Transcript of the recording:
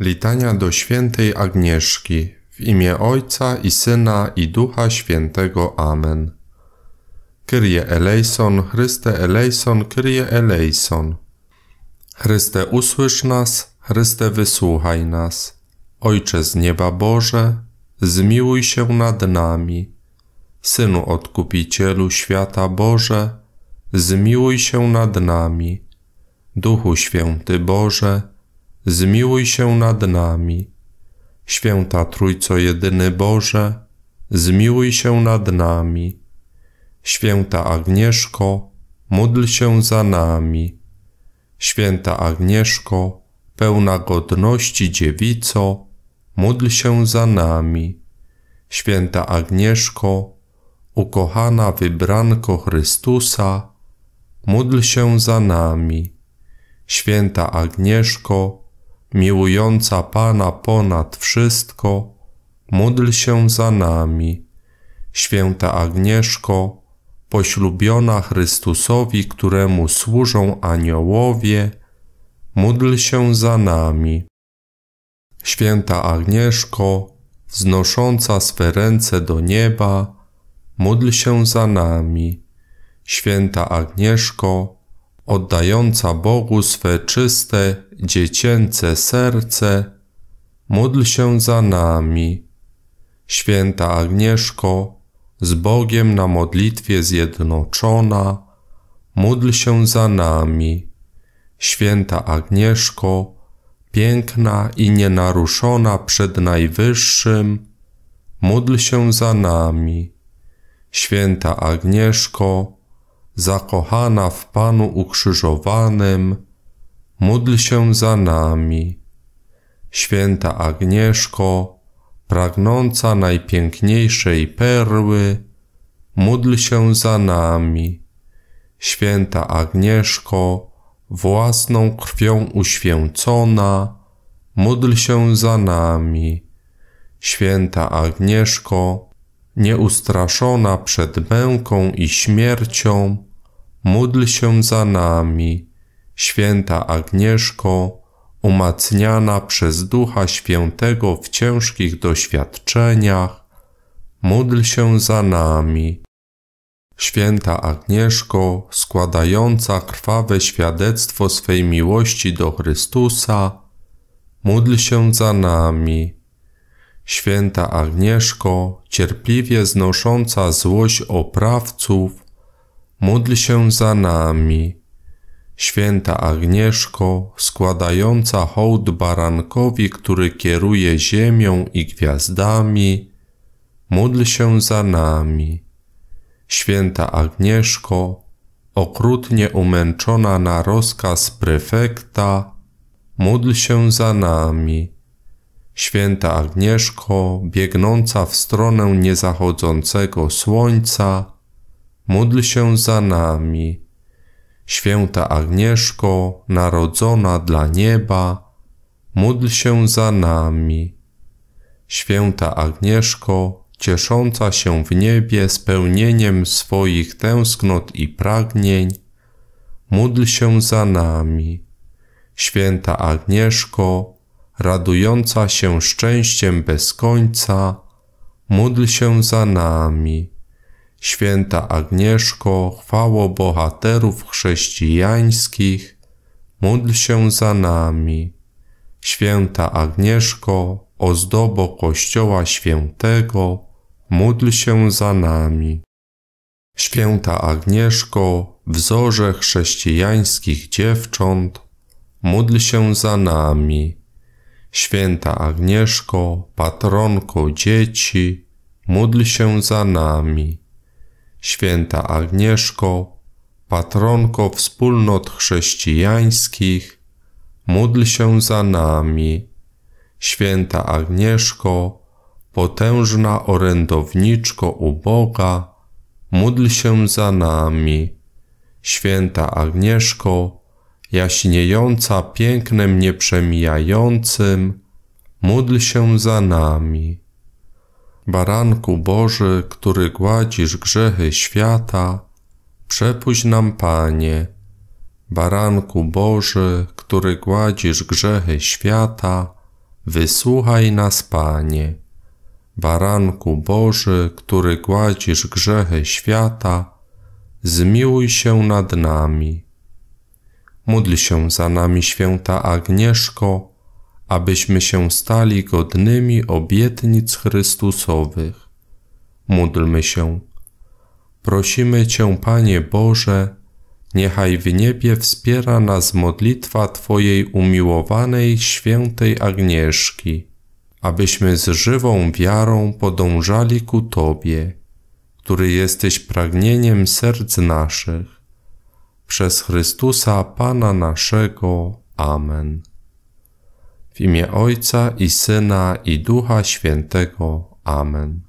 Litania do świętej Agnieszki w imię Ojca i Syna i Ducha Świętego. Amen. Kyrie eleison, Chryste eleison, Kyrie eleison. Chryste usłysz nas, Chryste wysłuchaj nas. Ojcze z nieba Boże, zmiłuj się nad nami. Synu Odkupicielu świata Boże, zmiłuj się nad nami. Duchu Święty Boże, zmiłuj się nad nami. Święta Trójco Jedyny Boże, zmiłuj się nad nami. Święta Agnieszko, módl się za nami. Święta Agnieszko, pełna godności dziewico, módl się za nami. Święta Agnieszko, ukochana wybranko Chrystusa, módl się za nami. Święta Agnieszko, miłująca Pana ponad wszystko, módl się za nami. Święta Agnieszko, poślubiona Chrystusowi, któremu służą aniołowie, módl się za nami. Święta Agnieszko, wznosząca swe ręce do nieba, módl się za nami. Święta Agnieszko, oddająca Bogu swe czyste, dziecięce serce, módl się za nami. Święta Agnieszko, z Bogiem na modlitwie zjednoczona, módl się za nami. Święta Agnieszko, piękna i nienaruszona przed Najwyższym, módl się za nami. Święta Agnieszko, zakochana w Panu ukrzyżowanym, módl się za nami. Święta Agnieszko, pragnąca najpiękniejszej perły, módl się za nami. Święta Agnieszko, własną krwią uświęcona, módl się za nami. Święta Agnieszko, nieustraszona przed męką i śmiercią, módl się za nami. Święta Agnieszko, umacniana przez Ducha Świętego w ciężkich doświadczeniach, módl się za nami. Święta Agnieszko, składająca krwawe świadectwo swej miłości do Chrystusa, módl się za nami. Święta Agnieszko, cierpliwie znosząca złość oprawców, módl się za nami. Święta Agnieszko, składająca hołd barankowi, który kieruje ziemią i gwiazdami, módl się za nami. Święta Agnieszko, okrutnie umęczona na rozkaz prefekta, módl się za nami. Święta Agnieszko, biegnąca w stronę niezachodzącego słońca, módl się za nami. Święta Agnieszko, narodzona dla nieba, módl się za nami. Święta Agnieszko, ciesząca się w niebie spełnieniem swoich tęsknot i pragnień, módl się za nami. Święta Agnieszko, radująca się szczęściem bez końca, módl się za nami. Święta Agnieszko, chwało bohaterów chrześcijańskich, módl się za nami. Święta Agnieszko, ozdobo Kościoła Świętego, módl się za nami. Święta Agnieszko, wzorze chrześcijańskich dziewcząt, módl się za nami. Święta Agnieszko, patronko dzieci, módl się za nami. Święta Agnieszko, patronko wspólnot chrześcijańskich, módl się za nami. Święta Agnieszko, potężna orędowniczko uboga, módl się za nami. Święta Agnieszko, jaśniejąca pięknem nieprzemijającym, módl się za nami. Baranku Boży, który gładzisz grzechy świata, przepuść nam Panie. Baranku Boży, który gładzisz grzechy świata, wysłuchaj nas Panie. Baranku Boży, który gładzisz grzechy świata, zmiłuj się nad nami. Módl się za nami, święta Agnieszko, abyśmy się stali godnymi obietnic Chrystusowych. Módlmy się. Prosimy Cię, Panie Boże, niechaj w niebie wspiera nas modlitwa Twojej umiłowanej świętej Agnieszki, abyśmy z żywą wiarą podążali ku Tobie, który jesteś pragnieniem serc naszych przez Chrystusa Pana naszego. Amen. W imię Ojca i Syna i Ducha Świętego. Amen.